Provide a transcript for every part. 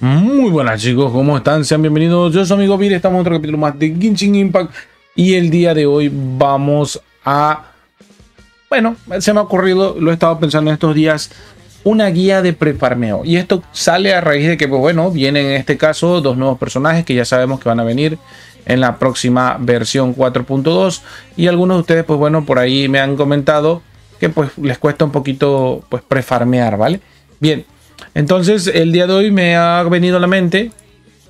Muy buenas chicos, ¿cómo están? Sean bienvenidos, yo soy amigo Vir, estamos en otro capítulo más de Genshin Impact y el día de hoy vamos a... Bueno, se me ha ocurrido, lo he estado pensando estos días, una guía de prefarmeo y esto sale a raíz de que, pues bueno, vienen en este caso dos nuevos personajes que ya sabemos que van a venir en la próxima versión 4.2 y algunos de ustedes, pues bueno, por ahí me han comentado que pues les cuesta un poquito pues prefarmear, ¿vale? Bien, entonces, el día de hoy me ha venido a la mente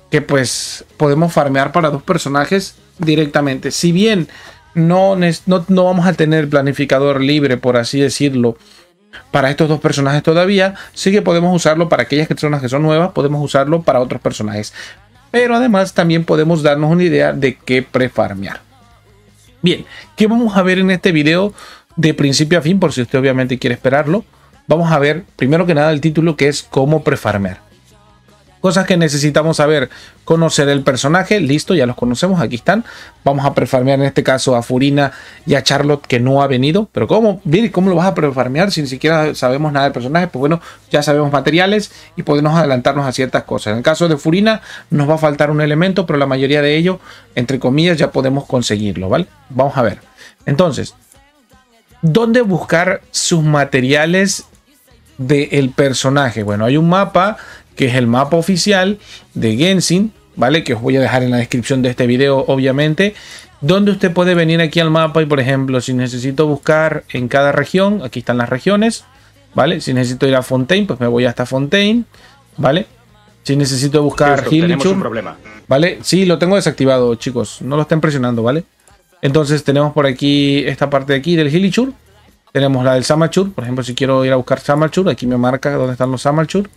que pues podemos farmear para dos personajes directamente. Si bien no, no, vamos a tener planificador libre, por así decirlo, para estos dos personajes todavía, sí que podemos usarlo para aquellas personas que son nuevas, podemos usarlo para otros personajes. Pero además también podemos darnos una idea de qué prefarmear. Bien, ¿qué vamos a ver en este video de principio a fin? Por si usted obviamente quiere esperarlo vamos a ver primero que nada el título que es cómo prefarmear. Cosas que necesitamos saber, conocer el personaje, listo, ya los conocemos, aquí están. Vamos a prefarmear en este caso a Furina y a Charlotte que no ha venido. Pero ¿cómo, cómo lo vas a prefarmear si ni siquiera sabemos nada del personaje? Pues bueno, ya sabemos materiales y podemos adelantarnos a ciertas cosas. En el caso de Furina nos va a faltar un elemento, pero la mayoría de ello, entre comillas, ya podemos conseguirlo, ¿vale? Vamos a ver. Entonces, dónde buscar sus materiales del el personaje. Bueno, hay un mapa que es el mapa oficial de Genshin, ¿vale? Que os voy a dejar en la descripción de este video, obviamente. Donde usted puede venir aquí al mapa y, por ejemplo, si necesito buscar en cada región, aquí están las regiones, ¿vale? Si necesito ir a Fontaine, pues me voy hasta Fontaine, ¿vale? Si necesito buscar Hilichur. problema. ¿vale? Sí, lo tengo desactivado, chicos. No lo estén presionando, ¿vale? Entonces tenemos por aquí esta parte de aquí del Hilichur. Tenemos la del Samachur, por ejemplo, si quiero ir a buscar Samachur, aquí me marca dónde están los Samachur,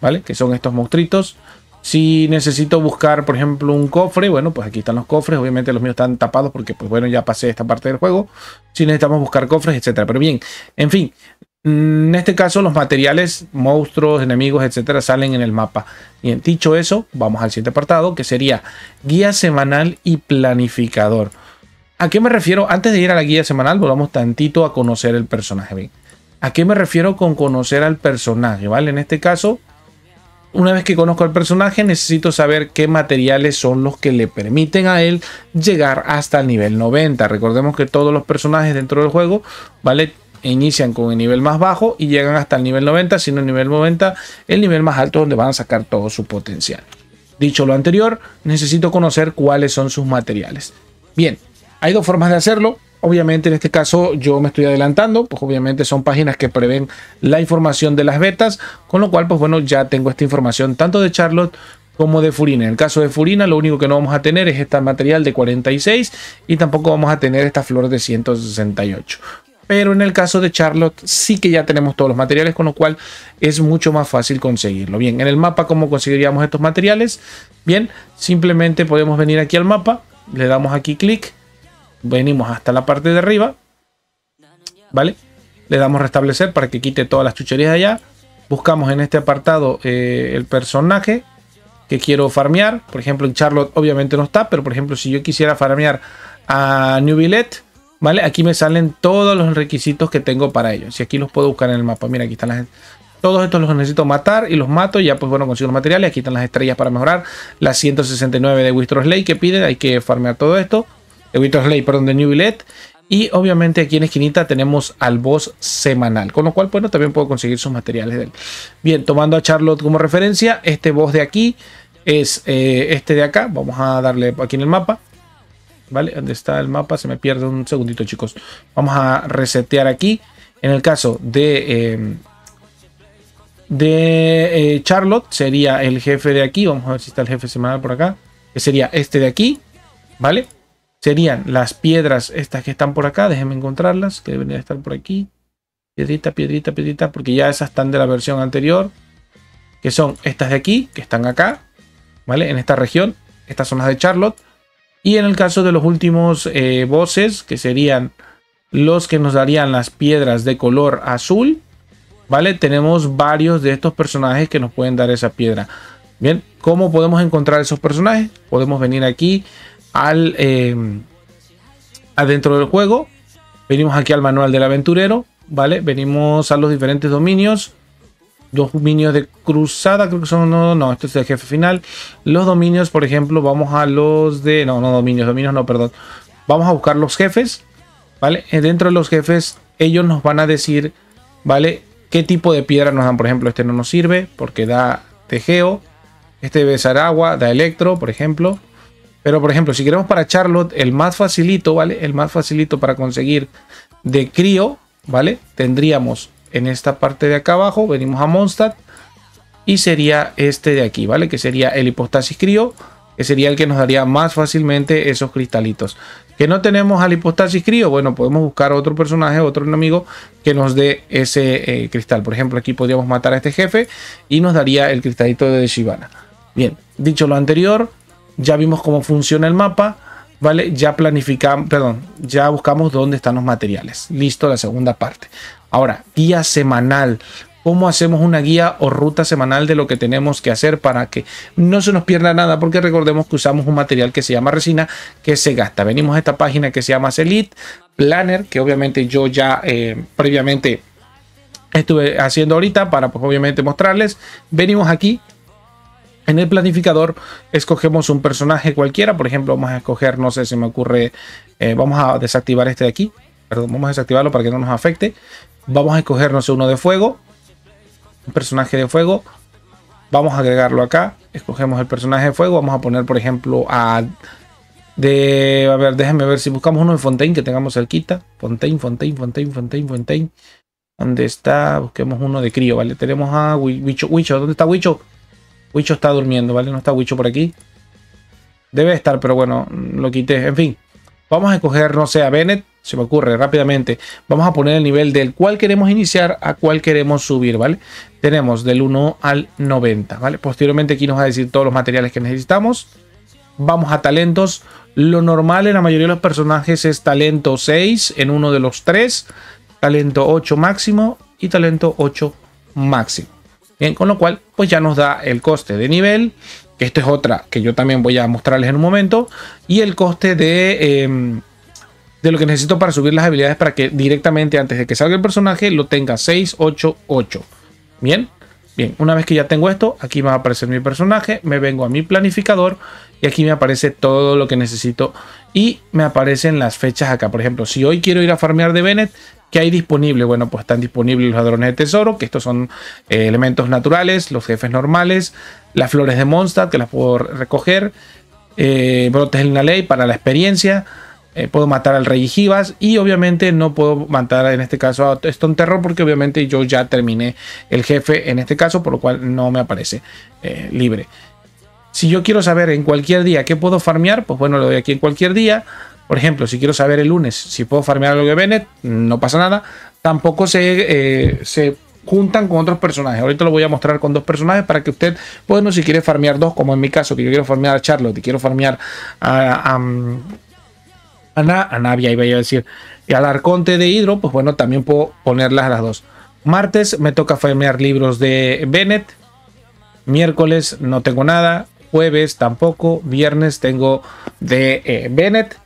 ¿vale? Que son estos monstruitos. Si necesito buscar, por ejemplo, un cofre, bueno, pues aquí están los cofres. Obviamente los míos están tapados porque, pues bueno, ya pasé esta parte del juego. Si necesitamos buscar cofres, etcétera. Pero bien, en fin. En este caso, los materiales, monstruos, enemigos, etcétera, salen en el mapa. Bien, dicho eso, vamos al siguiente apartado, que sería guía semanal y planificador. ¿A qué me refiero? Antes de ir a la guía semanal, volvamos tantito a conocer el personaje. ¿bien? ¿A qué me refiero con conocer al personaje? ¿Vale? En este caso, una vez que conozco al personaje, necesito saber qué materiales son los que le permiten a él llegar hasta el nivel 90. Recordemos que todos los personajes dentro del juego, ¿vale? Inician con el nivel más bajo y llegan hasta el nivel 90, sino el nivel 90, el nivel más alto donde van a sacar todo su potencial. Dicho lo anterior, necesito conocer cuáles son sus materiales. Bien, hay dos formas de hacerlo. Obviamente en este caso yo me estoy adelantando, pues obviamente son páginas que prevén la información de las betas, con lo cual pues bueno ya tengo esta información tanto de Charlotte como de Furina. En el caso de Furina lo único que no vamos a tener es este material de 46 y tampoco vamos a tener esta flor de 168 pero en el caso de Charlotte sí que ya tenemos todos los materiales, con lo cual es mucho más fácil conseguirlo. Bien, en el mapa, ¿cómo conseguiríamos estos materiales? Bien, simplemente podemos venir aquí al mapa, le damos aquí clic venimos hasta la parte de arriba, ¿vale? Le damos restablecer para que quite todas las chucherías de allá. Buscamos en este apartado eh, el personaje que quiero farmear. Por ejemplo, en Charlotte obviamente no está, pero por ejemplo, si yo quisiera farmear a New Billet, ¿vale? Aquí me salen todos los requisitos que tengo para ellos. Si aquí los puedo buscar en el mapa, mira, aquí están las... Todos estos los necesito matar y los mato. Ya, pues bueno, consigo los materiales. Aquí están las estrellas para mejorar. Las 169 de Wistrosley que piden. Hay que farmear todo esto. Evitos Ley, perdón, de New Billet. Y obviamente aquí en esquinita tenemos al boss semanal, con lo cual, bueno, también puedo conseguir sus materiales de él. Bien, tomando a Charlotte como referencia, este boss de aquí es eh, este de acá. Vamos a darle aquí en el mapa. ¿Vale? ¿Dónde está el mapa? Se me pierde un segundito, chicos. Vamos a resetear aquí. En el caso de, eh, de eh, Charlotte, sería el jefe de aquí. Vamos a ver si está el jefe semanal por acá. Que sería este de aquí. ¿Vale? serían las piedras, estas que están por acá, déjenme encontrarlas, que deberían estar por aquí. Piedrita, piedrita, piedrita, porque ya esas están de la versión anterior, que son estas de aquí, que están acá, ¿vale? En esta región, estas son las de Charlotte. Y en el caso de los últimos eh, voces que serían los que nos darían las piedras de color azul, ¿vale? Tenemos varios de estos personajes que nos pueden dar esa piedra. Bien, ¿cómo podemos encontrar esos personajes? Podemos venir aquí al eh, adentro del juego. Venimos aquí al manual del aventurero, ¿vale? Venimos a los diferentes dominios. Dos dominios de cruzada, creo que son, no, no, este es el jefe final. Los dominios, por ejemplo, vamos a los de, no, no dominios, dominios no, perdón. Vamos a buscar los jefes, ¿vale? Eh, dentro de los jefes, ellos nos van a decir, ¿vale? ¿Qué tipo de piedra nos dan? Por ejemplo, este no nos sirve porque da tejeo. Este ser agua, da electro, por ejemplo. Pero por ejemplo, si queremos para Charlotte el más facilito, ¿vale? El más facilito para conseguir de crío, ¿vale? Tendríamos en esta parte de acá abajo, venimos a Mondstadt y sería este de aquí, ¿vale? Que sería el hipostasis crío, que sería el que nos daría más fácilmente esos cristalitos. Que no tenemos al hipostasis crío, bueno, podemos buscar otro personaje, otro enemigo que nos dé ese eh, cristal. Por ejemplo, aquí podríamos matar a este jefe y nos daría el cristalito de Shivana. Bien, dicho lo anterior, ya vimos cómo funciona el mapa, ¿vale? Ya planificamos, perdón, ya buscamos dónde están los materiales. Listo, la segunda parte. Ahora, guía semanal. ¿Cómo hacemos una guía o ruta semanal de lo que tenemos que hacer para que no se nos pierda nada? Porque recordemos que usamos un material que se llama resina que se gasta. Venimos a esta página que se llama Elite Planner, que obviamente yo ya eh, previamente estuve haciendo ahorita para pues, obviamente mostrarles. Venimos aquí, en el planificador escogemos un personaje cualquiera, por ejemplo, vamos a escoger, no sé, si me ocurre, eh, vamos a desactivar este de aquí, perdón, vamos a desactivarlo para que no nos afecte. Vamos a escoger, no sé, uno de fuego, un personaje de fuego, vamos a agregarlo acá, escogemos el personaje de fuego, vamos a poner, por ejemplo, a... De, a ver, déjenme ver si buscamos uno de Fontaine que tengamos cerquita. Fontaine, Fontaine, Fontaine, Fontaine, Fontaine. ¿Dónde está? Busquemos uno de crío, ¿vale? Tenemos a Wicho. Wicho, ¿dónde está Wicho? Wicho está durmiendo, ¿vale? No está Wicho por aquí. Debe estar, pero bueno, lo quité. En fin, vamos a escoger, no sé, a Bennett. Se me ocurre rápidamente. Vamos a poner el nivel del cual queremos iniciar a cuál queremos subir, ¿vale? Tenemos del 1 al 90, ¿vale? Posteriormente aquí nos va a decir todos los materiales que necesitamos. Vamos a talentos. Lo normal en la mayoría de los personajes es talento 6 en uno de los tres. Talento 8 máximo y talento 8 máximo. Bien, con lo cual, pues ya nos da el coste de nivel, que esta es otra que yo también voy a mostrarles en un momento, y el coste de, em, de lo que necesito para subir las habilidades para que directamente antes de que salga el personaje lo tenga 6, 8, 8. Bien, Bien, una vez que ya tengo esto, aquí va a aparecer mi personaje, me vengo a mi planificador y aquí me aparece todo lo que necesito y me aparecen las fechas acá. Por ejemplo, si hoy quiero ir a farmear de Bennett, ¿qué hay disponible? Bueno, pues están disponibles los ladrones de tesoro, que estos son eh, elementos naturales, los jefes normales, las flores de Mondstadt, que las puedo recoger, eh, brotes en la ley para la experiencia, eh, puedo matar al rey Hivas y obviamente no puedo matar en este caso a Stone Terror porque obviamente yo ya terminé el jefe en este caso, por lo cual no me aparece eh, libre. Si yo quiero saber en cualquier día qué puedo farmear, pues bueno, le doy aquí en cualquier día. Por ejemplo, si quiero saber el lunes si puedo farmear lo que Bennett, no pasa nada. Tampoco se, eh, se juntan con otros personajes. Ahorita lo voy a mostrar con dos personajes para que usted, bueno, si quiere farmear dos, como en mi caso, que yo quiero farmear a Charlotte y quiero farmear a, mm, Ana, a Navia iba a decir, y al Arconte de Hidro, pues bueno, también puedo ponerlas a las dos. Martes me toca farmear libros de Bennett. Miércoles no tengo nada. Jueves tampoco. Viernes tengo de eh, Bennett.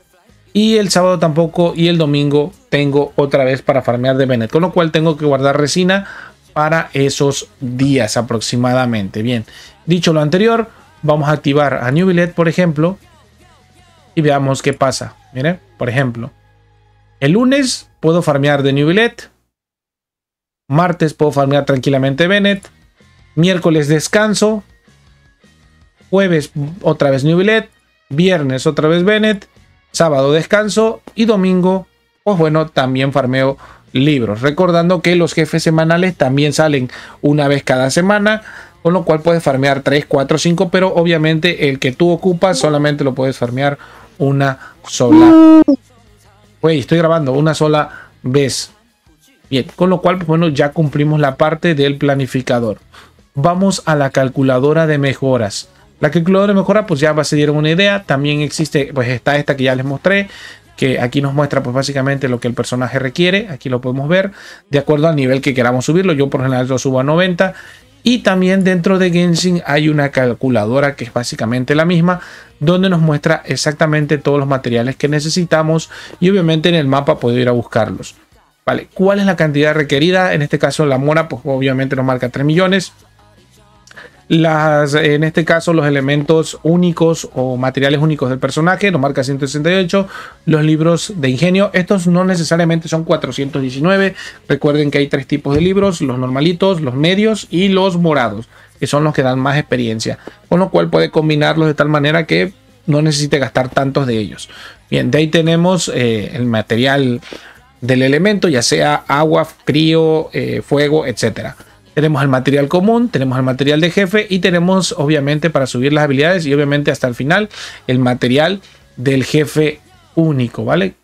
Y el sábado tampoco. Y el domingo tengo otra vez para farmear de Bennett. Con lo cual tengo que guardar resina para esos días aproximadamente. Bien, dicho lo anterior, vamos a activar a Billet por ejemplo. Y veamos qué pasa. Miren, por ejemplo, el lunes puedo farmear de Nubilet. Martes puedo farmear tranquilamente Bennett. Miércoles descanso. Jueves otra vez Billet, Viernes otra vez Bennett. Sábado descanso. Y domingo, pues bueno, también farmeo libros. Recordando que los jefes semanales también salen una vez cada semana, con lo cual puedes farmear 3, 4, 5, pero obviamente el que tú ocupas solamente lo puedes farmear una sola. Güey, estoy grabando una sola vez. Bien, con lo cual, pues bueno, ya cumplimos la parte del planificador. Vamos a la calculadora de mejoras. La calculadora de mejoras, pues ya se dieron una idea. También existe, pues está esta que ya les mostré que aquí nos muestra pues básicamente lo que el personaje requiere, aquí lo podemos ver, de acuerdo al nivel que queramos subirlo, yo por general lo subo a 90 y también dentro de Genshin hay una calculadora que es básicamente la misma, donde nos muestra exactamente todos los materiales que necesitamos y obviamente en el mapa puedo ir a buscarlos. ¿cuál es la cantidad requerida? En este caso la mora pues obviamente nos marca 3 millones en este caso los elementos únicos o materiales únicos del personaje, nos marca 168, los libros de ingenio, estos no necesariamente son 419, recuerden que hay tres tipos de libros, los normalitos, los medios y los morados, que son los que dan más experiencia, con lo cual puede combinarlos de tal manera que no necesite gastar tantos de ellos. Bien, de ahí tenemos eh, el material del elemento, ya sea agua, frío, eh, fuego, etcétera. Tenemos el material común, tenemos el material de jefe y tenemos obviamente para subir las habilidades y obviamente hasta el final el material del jefe único, ¿vale?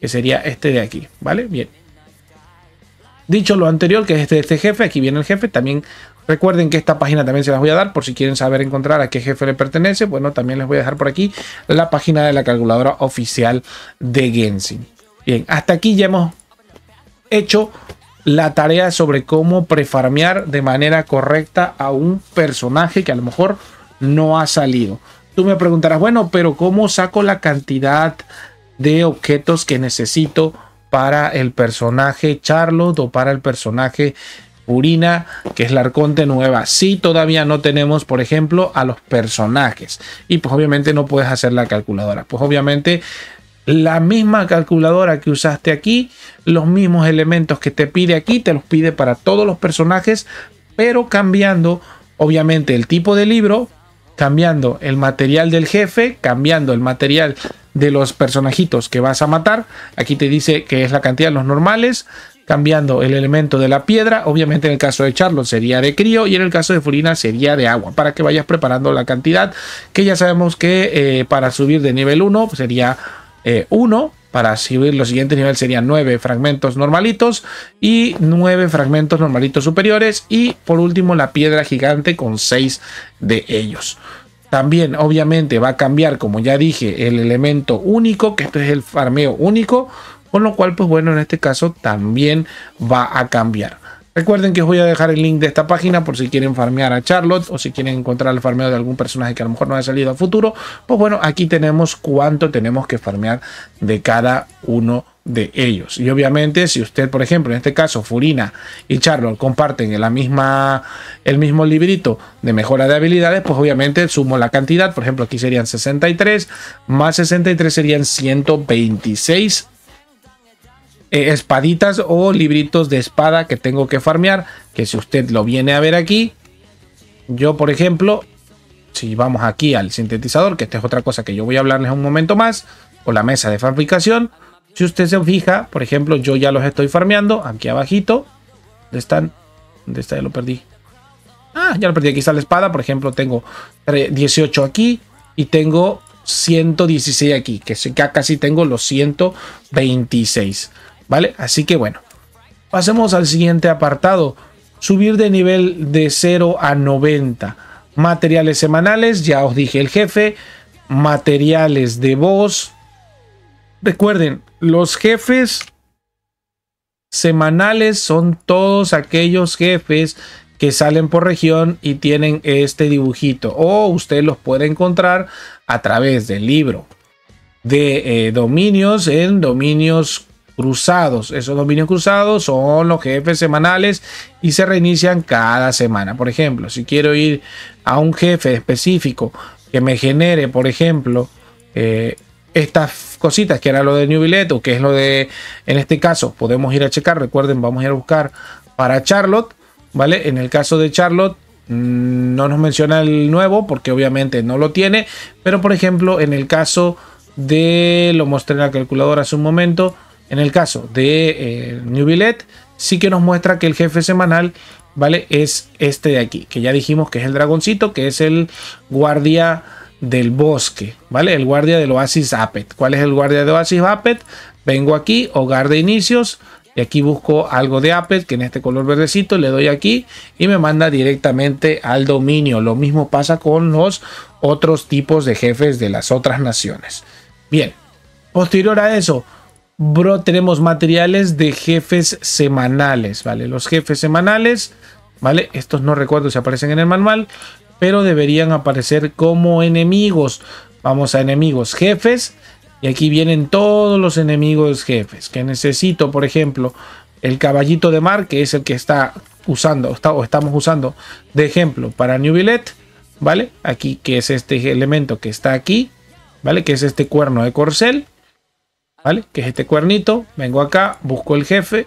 Que sería este de aquí, ¿vale? Bien. Dicho lo anterior, que es este, este jefe, aquí viene el jefe, también Recuerden que esta página también se las voy a dar por si quieren saber encontrar a qué jefe le pertenece. Bueno, también les voy a dejar por aquí la página de la calculadora oficial de Genshin. Bien, hasta aquí ya hemos hecho la tarea sobre cómo prefarmear de manera correcta a un personaje que a lo mejor no ha salido. Tú me preguntarás, bueno, pero ¿cómo saco la cantidad de objetos que necesito para el personaje Charlotte o para el personaje Purina, que es la Arconte nueva. Si todavía no tenemos, por ejemplo, a los personajes. Y pues obviamente no puedes hacer la calculadora. Pues obviamente la misma calculadora que usaste aquí, los mismos elementos que te pide aquí, te los pide para todos los personajes, pero cambiando obviamente el tipo de libro, cambiando el material del jefe, cambiando el material de los personajitos que vas a matar. Aquí te dice que es la cantidad de los normales, cambiando el elemento de la piedra. Obviamente en el caso de Charlo sería de crío y en el caso de Furina sería de agua, para que vayas preparando la cantidad que ya sabemos que eh, para subir de nivel 1 sería 1, eh, para subir los siguientes niveles serían 9 fragmentos normalitos y 9 fragmentos normalitos superiores y por último la piedra gigante con 6 de ellos. También obviamente va a cambiar como ya dije el elemento único que esto es el farmeo único con lo cual pues bueno en este caso también va a cambiar. Recuerden que os voy a dejar el link de esta página por si quieren farmear a Charlotte o si quieren encontrar el farmeo de algún personaje que a lo mejor no ha salido a futuro. Pues bueno, aquí tenemos cuánto tenemos que farmear de cada uno de ellos. Y obviamente, si usted, por ejemplo, en este caso, Furina y Charlotte comparten la misma, el mismo librito de mejora de habilidades, pues obviamente sumo la cantidad. Por ejemplo, aquí serían 63, más 63 serían 126 eh, espaditas o libritos de espada que tengo que farmear. Que si usted lo viene a ver aquí, yo por ejemplo, si vamos aquí al sintetizador, que esta es otra cosa que yo voy a hablarles un momento más, o la mesa de fabricación, si usted se fija, por ejemplo, yo ya los estoy farmeando, aquí abajito, ¿dónde están? ¿Dónde está? Ya lo perdí. Ah, ya lo perdí, aquí está la espada, por ejemplo, tengo 18 aquí y tengo 116 aquí, que casi tengo los 126. ¿vale? Así que bueno, pasemos al siguiente apartado. Subir de nivel de 0 a 90. Materiales semanales, ya os dije el jefe. Materiales de voz. Recuerden, los jefes semanales son todos aquellos jefes que salen por región y tienen este dibujito. O usted los puede encontrar a través del libro de eh, dominios en dominios cruzados. Esos dominios cruzados son los jefes semanales y se reinician cada semana. Por ejemplo, si quiero ir a un jefe específico que me genere, por ejemplo, eh, estas cositas que era lo de New o que es lo de, en este caso, podemos ir a checar, recuerden, vamos a ir a buscar para Charlotte, ¿vale? En el caso de Charlotte, mm, no nos menciona el nuevo porque obviamente no lo tiene, pero por ejemplo, en el caso de, lo mostré en la calculadora hace un momento, en el caso de eh, New Billet, sí que nos muestra que el jefe semanal, ¿vale? Es este de aquí, que ya dijimos que es el dragoncito, que es el guardia del bosque, ¿vale? El guardia del oasis Apet. ¿Cuál es el guardia del oasis Apet? Vengo aquí, hogar de inicios, y aquí busco algo de Apet, que en este color verdecito le doy aquí y me manda directamente al dominio. Lo mismo pasa con los otros tipos de jefes de las otras naciones. Bien, posterior a eso, bro, tenemos materiales de jefes semanales, ¿vale? Los jefes semanales, ¿vale? Estos no recuerdo si aparecen en el manual, pero deberían aparecer como enemigos. Vamos a enemigos, jefes. Y aquí vienen todos los enemigos jefes que necesito, por ejemplo, el caballito de mar, que es el que está usando, o estamos usando de ejemplo para New Billet, ¿vale? Aquí, que es este elemento que está aquí, ¿vale? Que es este cuerno de corcel. ¿vale? Que es este cuernito, vengo acá, busco el jefe,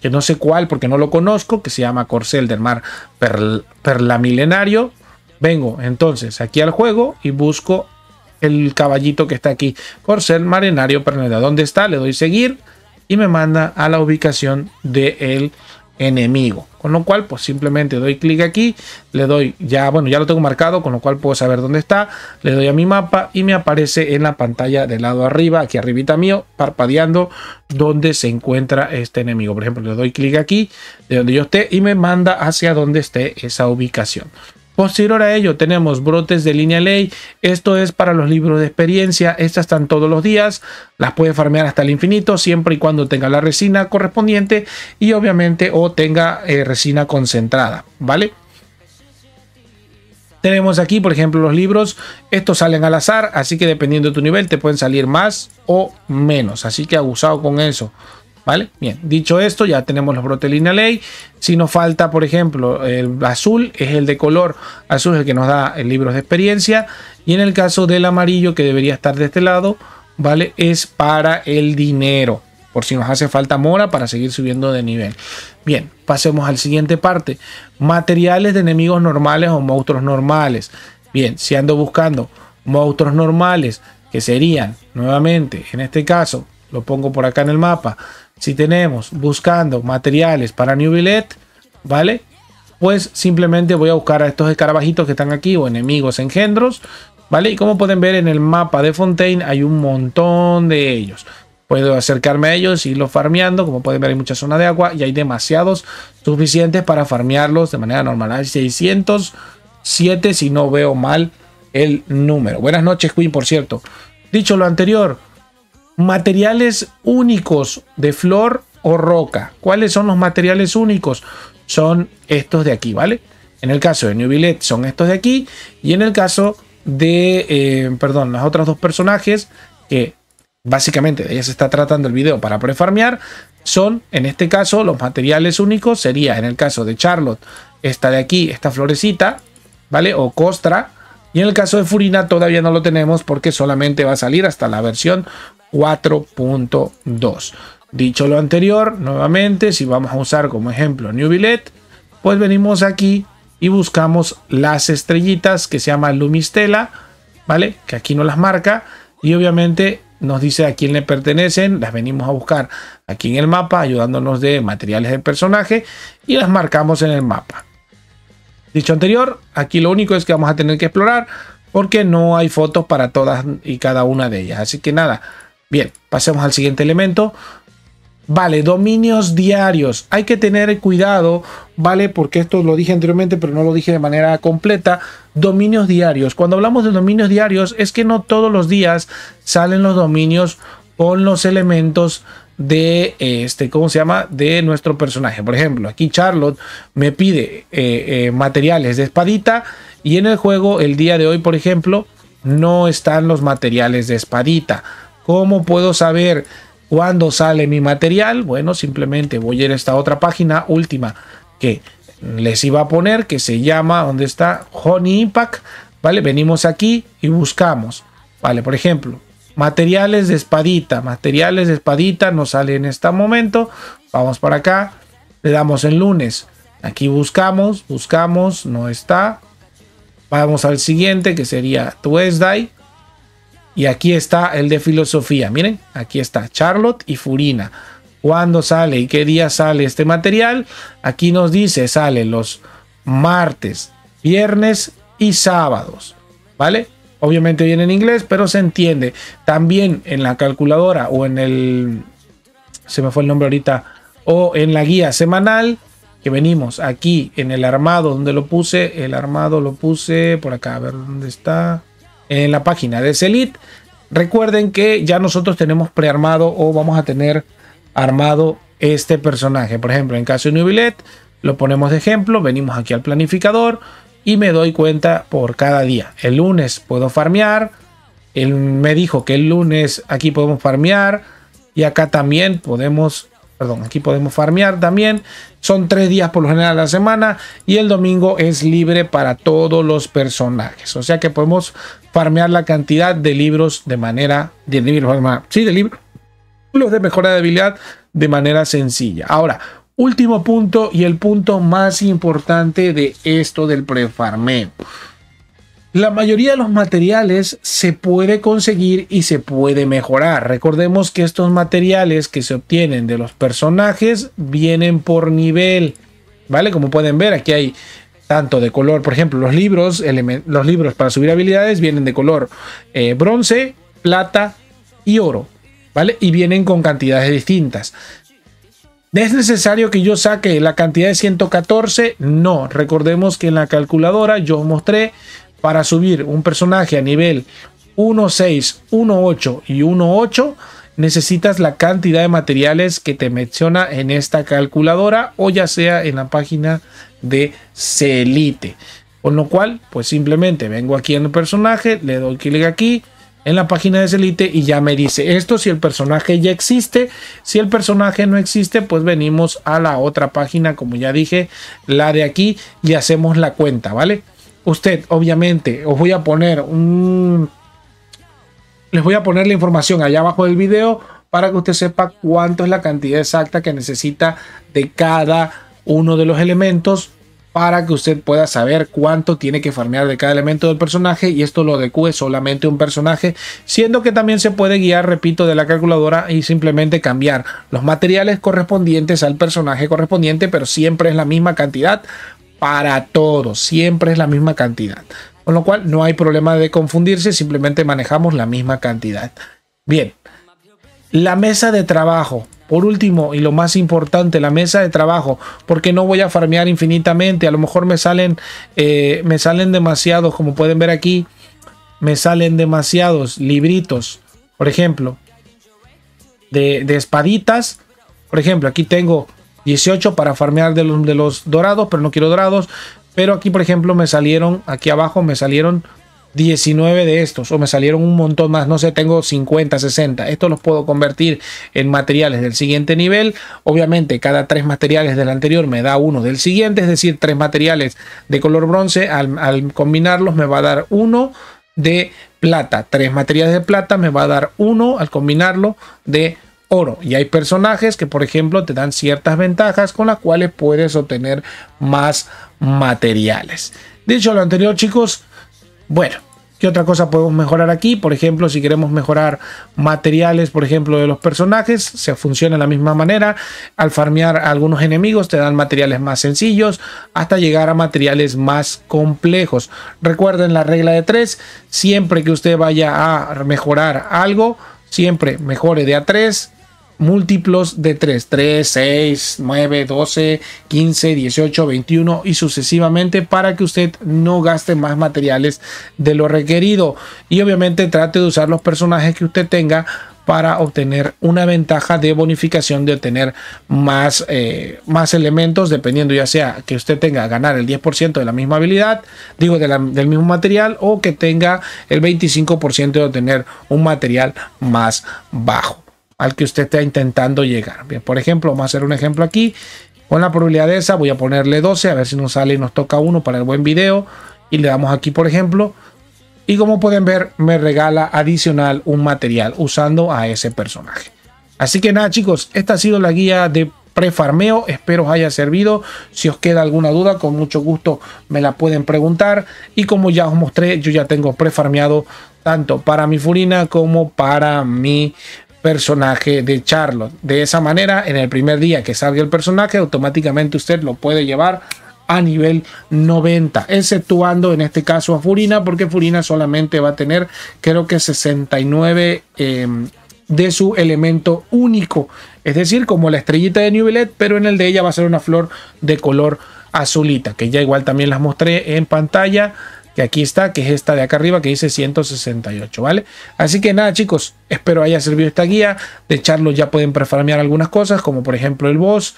que no sé cuál porque no lo conozco, que se llama Corsel del Mar Perlamilenario, Perla Milenario. Vengo entonces aquí al juego y busco el caballito que está aquí, Corsel Marenario Perneda. ¿Dónde está? Le doy seguir y me manda a la ubicación del enemigo. Con lo cual, pues simplemente doy clic aquí, le doy ya, bueno, ya lo tengo marcado, con lo cual puedo saber dónde está, le doy a mi mapa y me aparece en la pantalla del lado arriba, aquí arribita mío, parpadeando dónde se encuentra este enemigo. Por ejemplo, le doy clic aquí, de donde yo esté, y me manda hacia donde esté esa ubicación. Posterior a ello tenemos brotes de línea ley. Esto es para los libros de experiencia. Estas están todos los días. Las puede farmear hasta el infinito siempre y cuando tenga la resina correspondiente y obviamente o tenga eh, resina concentrada. ¿Vale? Tenemos aquí, por ejemplo, los libros. Estos salen al azar, así que dependiendo de tu nivel te pueden salir más o menos. Así que abusado con eso. ¿Vale? Bien, dicho esto, ya tenemos los brotes ley. Si nos falta, por ejemplo, el azul es el de color, azul el que nos da el libro de experiencia. Y en el caso del amarillo, que debería estar de este lado, ¿vale? Es para el dinero, por si nos hace falta mora para seguir subiendo de nivel. Bien, pasemos al siguiente parte. Materiales de enemigos normales o monstruos normales. Bien, si ando buscando monstruos normales, que serían, nuevamente, en este caso, lo pongo por acá en el mapa, si tenemos buscando materiales para New Billet, ¿vale? Pues simplemente voy a buscar a estos escarabajitos que están aquí o enemigos engendros, ¿vale? Y como pueden ver en el mapa de Fontaine hay un montón de ellos. Puedo acercarme a ellos y los farmeando. Como pueden ver hay mucha zona de agua y hay demasiados suficientes para farmearlos de manera normal. Hay 607 si no veo mal el número. Buenas noches Queen, por cierto. Dicho lo anterior, Materiales únicos de flor o roca. ¿Cuáles son los materiales únicos? Son estos de aquí, ¿vale? En el caso de New Billet son estos de aquí. Y en el caso de, eh, perdón, las otras dos personajes, que básicamente de ella se está tratando el video para prefarmear, son, en este caso, los materiales únicos. Sería, en el caso de Charlotte, esta de aquí, esta florecita, ¿vale? O costra. Y en el caso de Furina todavía no lo tenemos porque solamente va a salir hasta la versión 4.2. Dicho lo anterior, nuevamente, si vamos a usar como ejemplo New Billet, pues venimos aquí y buscamos las estrellitas que se llama Lumistela, ¿vale? Que aquí no las marca y obviamente nos dice a quién le pertenecen, las venimos a buscar aquí en el mapa ayudándonos de materiales del personaje y las marcamos en el mapa. Dicho anterior, aquí lo único es que vamos a tener que explorar porque no hay fotos para todas y cada una de ellas. Así que nada, Bien, pasemos al siguiente elemento. Vale, dominios diarios. Hay que tener cuidado, ¿vale? Porque esto lo dije anteriormente, pero no lo dije de manera completa. Dominios diarios. Cuando hablamos de dominios diarios, es que no todos los días salen los dominios con los elementos de este, ¿cómo se llama? De nuestro personaje. Por ejemplo, aquí Charlotte me pide eh, eh, materiales de espadita y en el juego el día de hoy, por ejemplo, no están los materiales de espadita. ¿Cómo puedo saber cuándo sale mi material? Bueno, simplemente voy a ir a esta otra página última que les iba a poner, que se llama, donde está? Honey Impact, ¿vale? Venimos aquí y buscamos, ¿vale? Por ejemplo, materiales de espadita, materiales de espadita no sale en este momento, vamos para acá, le damos en lunes, aquí buscamos, buscamos, no está, vamos al siguiente que sería Tuesday, y aquí está el de filosofía. Miren, aquí está Charlotte y Furina. ¿Cuándo sale y qué día sale este material? Aquí nos dice, sale los martes, viernes y sábados. ¿Vale? Obviamente viene en inglés, pero se entiende. También en la calculadora o en el... Se me fue el nombre ahorita. O en la guía semanal que venimos aquí en el armado donde lo puse. El armado lo puse por acá. A ver dónde está en la página de Celit. Recuerden que ya nosotros tenemos prearmado o vamos a tener armado este personaje. Por ejemplo, en caso de Nubilet, lo ponemos de ejemplo, venimos aquí al planificador y me doy cuenta por cada día. El lunes puedo farmear, él me dijo que el lunes aquí podemos farmear y acá también podemos, perdón, aquí podemos farmear también. Son tres días por lo general a la semana y el domingo es libre para todos los personajes. O sea que podemos farmear la cantidad de libros de manera, de sí, de libros de mejora de habilidad de manera sencilla. Ahora, último punto y el punto más importante de esto del prefarmeo. La mayoría de los materiales se puede conseguir y se puede mejorar. Recordemos que estos materiales que se obtienen de los personajes vienen por nivel. ¿Vale? Como pueden ver, aquí hay tanto de color, por ejemplo, los libros, los libros para subir habilidades vienen de color eh, bronce, plata y oro, ¿vale? Y vienen con cantidades distintas. ¿Es necesario que yo saque la cantidad de 114? No, recordemos que en la calculadora yo mostré para subir un personaje a nivel 1.6, 1.8 y 1.8 necesitas la cantidad de materiales que te menciona en esta calculadora o ya sea en la página de Celite. Con lo cual, pues simplemente vengo aquí en el personaje, le doy clic aquí en la página de Celite y ya me dice esto si el personaje ya existe. Si el personaje no existe, pues venimos a la otra página, como ya dije, la de aquí y hacemos la cuenta, ¿vale? Usted, obviamente, os voy a poner un... Les voy a poner la información allá abajo del video para que usted sepa cuánto es la cantidad exacta que necesita de cada uno de los elementos para que usted pueda saber cuánto tiene que farmear de cada elemento del personaje y esto lo adecue solamente un personaje, siendo que también se puede guiar, repito, de la calculadora y simplemente cambiar los materiales correspondientes al personaje correspondiente, pero siempre es la misma cantidad para todos, siempre es la misma cantidad. Con lo cual no hay problema de confundirse, simplemente manejamos la misma cantidad. Bien, la mesa de trabajo por último, y lo más importante, la mesa de trabajo, porque no voy a farmear infinitamente, a lo mejor me salen, eh, me salen demasiados, como pueden ver aquí, me salen demasiados libritos, por ejemplo, de, espaditas, por ejemplo, aquí tengo 18 para farmear de los, de los dorados, pero no quiero dorados, pero aquí por ejemplo me salieron, aquí abajo me salieron 19 de estos, o me salieron un montón más, no sé, tengo 50, 60. Estos los puedo convertir en materiales del siguiente nivel. Obviamente, cada tres materiales del anterior me da uno del siguiente, es decir, tres materiales de color bronce, al, al combinarlos me va a dar uno de plata. Tres materiales de plata me va a dar uno al combinarlo de oro. Y hay personajes que, por ejemplo, te dan ciertas ventajas con las cuales puedes obtener más materiales. Dicho lo anterior, chicos, bueno, ¿qué otra cosa podemos mejorar aquí? Por ejemplo, si queremos mejorar materiales, por ejemplo, de los personajes, se funciona de la misma manera. Al farmear algunos enemigos te dan materiales más sencillos hasta llegar a materiales más complejos. Recuerden la regla de 3, siempre que usted vaya a mejorar algo, siempre mejore de a 3 múltiplos de 3, 3, 6, 9, 12, 15, 18, 21 y sucesivamente para que usted no gaste más materiales de lo requerido. Y obviamente trate de usar los personajes que usted tenga para obtener una ventaja de bonificación de obtener más, eh, elementos dependiendo ya sea que usted tenga ganar el 10% de la misma habilidad digo del mismo material o que tenga el 25% de obtener un material más bajo al que usted está intentando llegar. por ejemplo, vamos a hacer un ejemplo aquí. Con la probabilidad de esa voy a ponerle 12, a ver si nos sale y nos toca uno para el buen video. Y le damos aquí, por ejemplo. Y como pueden ver, me regala adicional un material usando a ese personaje. Así que nada chicos, esta ha sido la guía de prefarmeo. Espero os haya servido. Si os queda alguna duda, con mucho gusto me la pueden preguntar. Y como ya os mostré, yo ya tengo prefarmeado tanto para mi furina como para mi personaje de Charlotte. De esa manera, en el primer día que salga el personaje, automáticamente usted lo puede llevar a nivel 90, exceptuando en este caso a Furina, porque Furina solamente va a tener creo que 69 em, de su elemento único, es decir, como la estrellita de Nubelet, pero en el de ella va a ser una flor de color azulita, que ya igual también las mostré en pantalla que aquí está, que es esta de acá arriba que dice 168, ¿vale? Así que nada chicos, espero haya servido esta guía, de charlos ya pueden prefarmear algunas cosas, como por ejemplo el boss,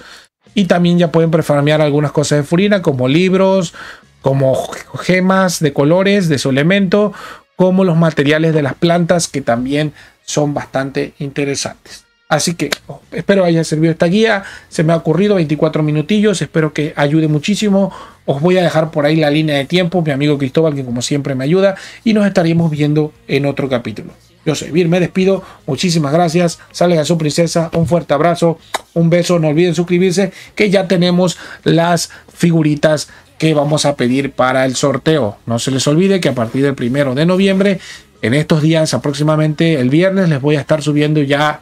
y también ya pueden prefarmear algunas cosas de Furina, como libros, como gemas de colores, de su elemento, como los materiales de las plantas, que también son bastante interesantes. Así que oh, espero haya servido esta guía, se me ha ocurrido 24 minutillos, espero que ayude muchísimo. Os voy a dejar por ahí la línea de tiempo, mi amigo Cristóbal, que como siempre me ayuda, y nos estaríamos viendo en otro capítulo. Yo soy Vir, me despido, muchísimas gracias, a su princesa, un fuerte abrazo, un beso, no olviden suscribirse, que ya tenemos las figuritas que vamos a pedir para el sorteo. No se les olvide que a partir del primero de noviembre, en estos días aproximadamente el viernes, les voy a estar subiendo ya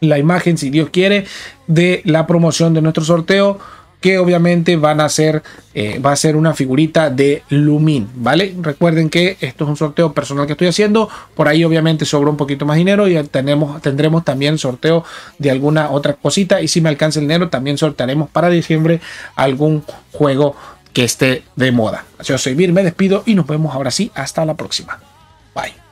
la imagen, si Dios quiere, de la promoción de nuestro sorteo que obviamente van a ser, eh, va a ser una figurita de Lumin, ¿vale? Recuerden que esto es un sorteo personal que estoy haciendo, por ahí obviamente sobró un poquito más dinero y tenemos, tendremos también sorteo de alguna otra cosita y si me alcanza el dinero también sortearemos para diciembre algún juego que esté de moda. Yo soy Vir, me despido y nos vemos ahora sí, hasta la próxima. Bye.